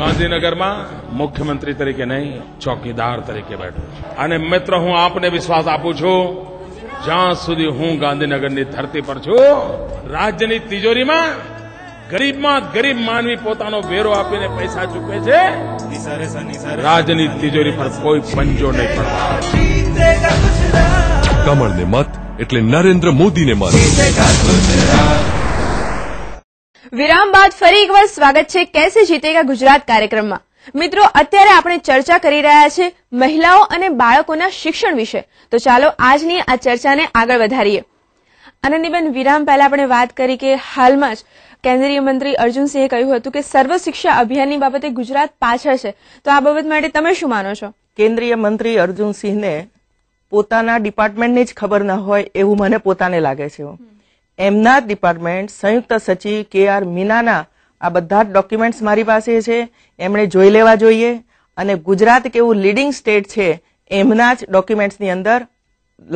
ગાંધીનગરમાં મુખ્યમંત્રી તરીકે નહીં ચોકીદાર તરીકે બેઠો અને મિત્ર હું આપને વિશ્વાસ આપું છું જ્યાં સુધી હું ગાંધીનગરની ધરતી પર છું રાજ્યની તિજોરીમાં ગરીબમાં ગરીબ માનવી પોતાનો વેરો આપીને પૈસા ચૂકે છે રાજ્યની તિજોરી પર કોઈ પંજો નહીં પડતો કમળને મત એટલે નરેન્દ્ર મોદીને મત વિરામ બાદ ફરી એકવાર સ્વાગત છે કેસે જીતેગા ગુજરાત કાર્યક્રમમાં મિત્રો અત્યારે આપણે ચર્ચા કરી રહ્યા છે મહિલાઓ અને બાળકોના શિક્ષણ વિશે તો ચાલો આજની આ ચર્ચાને આગળ વધારીએ આનંદીબેન વિરામ પહેલા આપણે વાત કરી કે હાલમાં જ કેન્દ્રીય મંત્રી અર્જુનસિંહે કહ્યું હતું કે સર્વ શિક્ષા અભિયાનની બાબતે ગુજરાત પાછળ છે તો આ બાબત માટે તમે શું માનો છો કેન્દ્રીય મંત્રી અર્જુનસિંહને પોતાના ડિપાર્ટમેન્ટની જ ખબર ન હોય એવું મને પોતાને લાગે છે એમના જ ડિપાર્ટમેન્ટ સંયુક્ત સચિવ કે આર મીનાના આ બધા જ ડોક્યુમેન્ટ્સ મારી પાસે છે એમણે જોઈ લેવા જોઈએ અને ગુજરાત કેવું લીડિંગ સ્ટેટ છે એમના જ ડોક્યુમેન્ટ્સની અંદર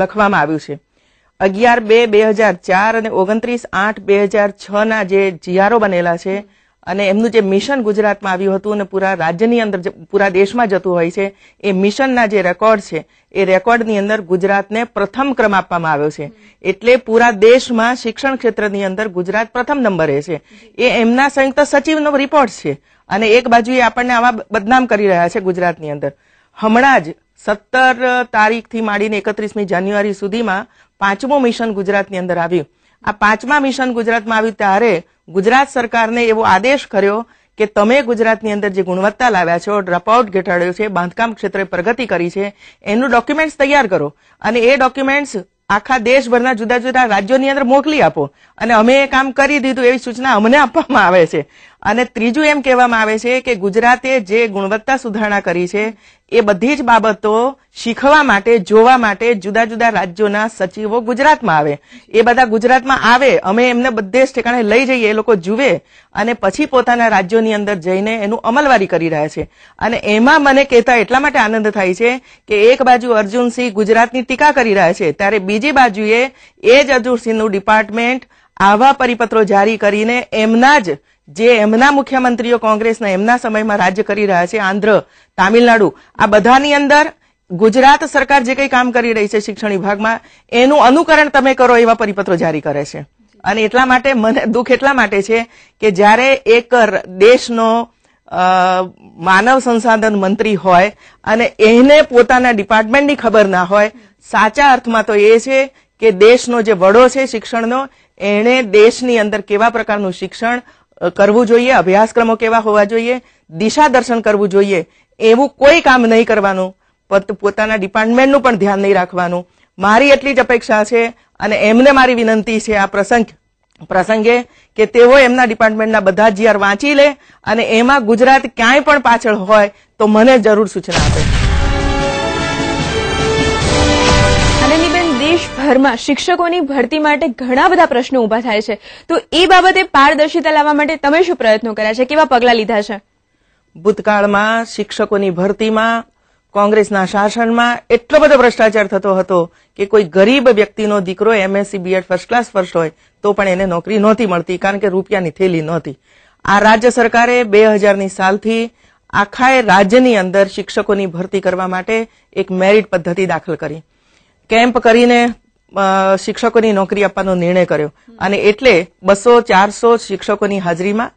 લખવામાં આવ્યું છે અગિયાર બે બે હજાર ચાર અને ઓગણત્રીસ આઠ બે હજાર છના જે જીઆરઓ બનેલા છે અને એમનું જે મિશન ગુજરાતમાં આવ્યું હતું અને પૂરા રાજ્યની અંદર પૂરા દેશમાં જતું હોય છે એ મિશનના જે રેકોર્ડ છે એ રેકોર્ડની અંદર ગુજરાતને પ્રથમ ક્રમ આપવામાં આવ્યો છે એટલે પૂરા દેશમાં શિક્ષણ ક્ષેત્રની અંદર ગુજરાત પ્રથમ નંબરે છે એ એમના સંયુક્ત સચિવનો રિપોર્ટ છે અને એક બાજુ એ આપણને આવા બદનામ કરી રહ્યા છે ગુજરાતની અંદર હમણાં જ સત્તર તારીખથી માંડીને એકત્રીસમી જાન્યુઆરી સુધીમાં પાંચમું મિશન ગુજરાતની અંદર આવ્યું આ પાંચમા મિશન ગુજરાતમાં આવ્યું ત્યારે ગુજરાત સરકારને એવો આદેશ કર્યો કે તમે ગુજરાતની અંદર જે ગુણવત્તા લાવ્યા છો ડ્રોપઆઉટ ઘટાડ્યો છે બાંધકામ ક્ષેત્રે પ્રગતિ કરી છે એનું ડોક્યુમેન્ટ્સ તૈયાર કરો અને એ ડોક્યુમેન્ટ્સ આખા દેશભરના જુદા જુદા રાજ્યોની અંદર મોકલી આપો અને અમે એ કામ કરી દીધું એવી સૂચના અમને આપવામાં આવે છે અને ત્રીજું એમ કહેવામાં આવે છે કે ગુજરાતે જે ગુણવત્તા સુધારણા કરી છે એ બધી જ બાબતો શીખવા માટે જોવા માટે જુદા જુદા રાજ્યોના સચિવો ગુજરાતમાં આવે એ બધા ગુજરાતમાં આવે અમે એમને બધે જ ઠેકાણે લઈ જઈએ એ લોકો જુએ અને પછી પોતાના રાજ્યોની અંદર જઈને એનું અમલવારી કરી રહ્યા છે અને એમાં મને કહેતા એટલા માટે આનંદ થાય છે કે એક બાજુ અર્જુનસિંહ ગુજરાતની ટીકા કરી રહ્યા છે ત્યારે બીજી બાજુએ એ જ અર્જુનસિંહનું ડિપાર્ટમેન્ટ આવા પરિપત્રો જારી કરીને એમના જ જે એમના મુખ્યમંત્રીઓ કોંગ્રેસના એમના સમયમાં રાજ્ય કરી રહ્યા છે આંધ્ર તામિલનાડુ આ બધાની અંદર ગુજરાત સરકાર જે કંઈ કામ કરી રહી છે શિક્ષણ વિભાગમાં એનું અનુકરણ તમે કરો એવા પરિપત્રો જારી કરે છે અને એટલા માટે મને દુઃખ એટલા માટે છે કે જ્યારે એક દેશનો માનવ સંસાધન મંત્રી હોય અને એને પોતાના ડિપાર્ટમેન્ટની ખબર ના હોય સાચા અર્થમાં તો એ છે કે દેશનો જે વડો છે શિક્ષણનો એણે દેશની અંદર કેવા પ્રકારનું શિક્ષણ કરવું જોઈએ અભ્યાસક્રમો કેવા હોવા જોઈએ દિશા દર્શન કરવું જોઈએ એવું કોઈ કામ નહીં કરવાનું પોતાના ડિપાર્ટમેન્ટનું પણ ધ્યાન નહીં રાખવાનું મારી એટલી જ અપેક્ષા છે અને એમને મારી વિનંતી છે આ પ્રસંગ પ્રસંગે કે તેઓ એમના ડિપાર્ટમેન્ટના બધા જીઆર વાંચી લે અને એમાં ગુજરાત ક્યાંય પણ પાછળ હોય તો મને જરૂર સૂચના આપે દેશભરમાં શિક્ષકોની ભરતી માટે ઘણા બધા પ્રશ્નો ઉભા થાય છે તો એ બાબતે પારદર્શિતા લાવવા માટે તમે શું પ્રયત્નો કર્યા છે કેવા પગલાં લીધા છે ભૂતકાળમાં શિક્ષકોની ભરતીમાં કોંગ્રેસના શાસનમાં એટલો બધો ભ્રષ્ટાચાર થતો હતો કે કોઈ ગરીબ વ્યક્તિનો દીકરો MSc BEd first class first હોય તો પણ એને નોકરી નહોતી મળતી કારણ કે રૂપિયાની થેલી નહોતી આ રાજ્ય સરકારે બે હજારની સાલથી આખાએ રાજ્યની અંદર શિક્ષકોની ભરતી કરવા માટે એક મેરિટ પદ્ધતિ દાખલ કરી કેમ્પ કરીને શિક્ષકોની નોકરી આપવાનો નિર્ણય કર્યો અને એટલે બસો ચારસો શિક્ષકોની હાજરીમાં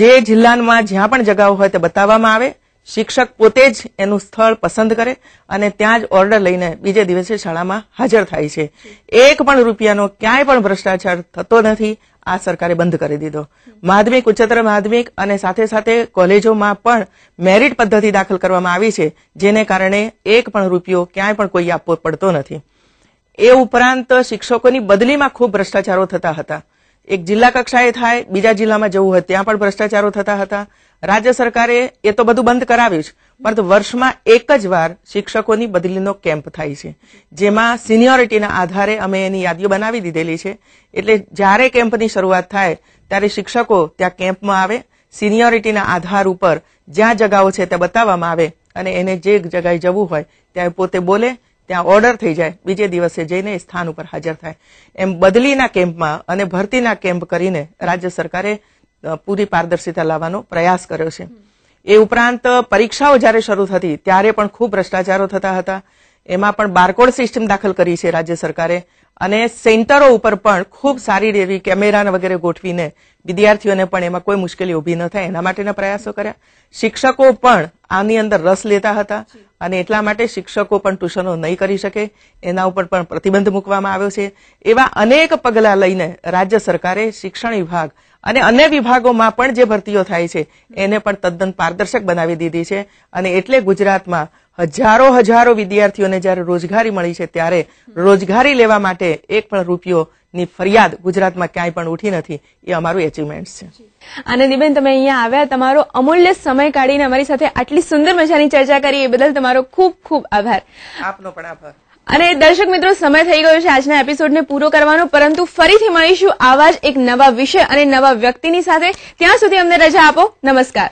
જે જિલ્લામાં જ્યાં પણ જગાઓ હોય તે બતાવવામાં આવે શિક્ષક પોતે જ એનું સ્થળ પસંદ કરે અને ત્યાં જ ઓર્ડર લઈને બીજે દિવસે શાળામાં હાજર થાય છે એક પણ રૂપિયાનો ક્યાંય પણ ભ્રષ્ટાચાર થતો નથી આ સરકારે બંધ કરી દીધો માધ્યમિક ઉચ્ચતર માધ્યમિક અને સાથે સાથે કોલેજોમાં પણ મેરિટ પદ્ધતિ દાખલ કરવામાં આવી છે જેને કારણે એક પણ રૂપિયો ક્યાંય પણ કોઈ આપવો પડતો નથી એ ઉપરાંત શિક્ષકોની બદલીમાં ખૂબ ભ્રષ્ટાચારો થતા હતા એક જિલ્લા કક્ષાએ થાય બીજા જિલ્લામાં જવું હતું ત્યાં પણ ભ્રષ્ટાચારો થતા હતા રાજ્ય સરકારે એ તો બધું બંધ કરાવ્યું છે પરંતુ વર્ષમાં એક જ વાર શિક્ષકોની બદલીનો કેમ્પ થાય છે જેમાં સિનિયોરિટીના આધારે અમે એની યાદીઓ બનાવી દીધેલી છે એટલે જ્યારે કેમ્પની શરૂઆત થાય ત્યારે શિક્ષકો ત્યાં કેમ્પમાં આવે સિનિયોરિટીના આધાર ઉપર જ્યાં જગાઓ છે તે બતાવવામાં આવે અને એને જે જગાએ જવું હોય ત્યાં પોતે બોલે ત્યાં ઓર્ડર થઈ જાય બીજે દિવસે જઈને સ્થાન ઉપર હાજર થાય એમ બદલીના કેમ્પમાં અને ભરતીના કેમ્પ કરીને રાજ્ય સરકારે પૂરી પારદર્શિતા લાવવાનો પ્રયાસ કર્યો છે એ ઉપરાંત પરીક્ષાઓ જ્યારે શરૂ થતી ત્યારે પણ ખૂબ ભ્રષ્ટાચારો થતા હતા એમાં પણ બારકોડ સિસ્ટમ દાખલ કરી છે રાજ્ય સરકારે અને સેન્ટરો ઉપર પણ ખૂબ સારી એવી કેમેરા વગેરે ગોઠવીને વિદ્યાર્થીઓને પણ એમાં કોઈ મુશ્કેલી ઊભી ન થાય એના માટેના પ્રયાસો કર્યા શિક્ષકો પણ આની અંદર રસ લેતા હતા અને એટલા માટે શિક્ષકો પણ ટ્યુશનો નહીં કરી શકે એના ઉપર પણ પ્રતિબંધ મૂકવામાં આવ્યો છે એવા અનેક પગલાં લઈને રાજ્ય સરકારે શિક્ષણ વિભાગ અને અન્ય વિભાગોમાં પણ જે ભરતીઓ થાય છે એને પણ તદ્દન પારદર્શક બનાવી દીધી છે અને એટલે ગુજરાતમાં હજારો હજારો વિદ્યાર્થીઓને જ્યારે રોજગારી મળી છે ત્યારે રોજગારી લેવા માટે માટે એક પણ રૂપિયો ની ફરિયાદ ગુજરાતમાં ક્યાંય પણ ઉઠી નથી એ અમારું એચિવમેન્ટ છે આનંદીબેન તમે અહીંયા આવ્યા તમારો અમૂલ્ય સમય કાઢીને અમારી સાથે આટલી સુંદર મજાની ચર્ચા કરી એ બદલ તમારો ખૂબ ખૂબ આભાર આપનો પણ આભાર અને દર્શક મિત્રો સમય થઈ ગયો છે આજના એપિસોડને પૂરો કરવાનો પરંતુ ફરીથી મળીશું આવા જ એક નવા વિષય અને નવા વ્યક્તિની સાથે ત્યાં સુધી અમને રજા આપો નમસ્કાર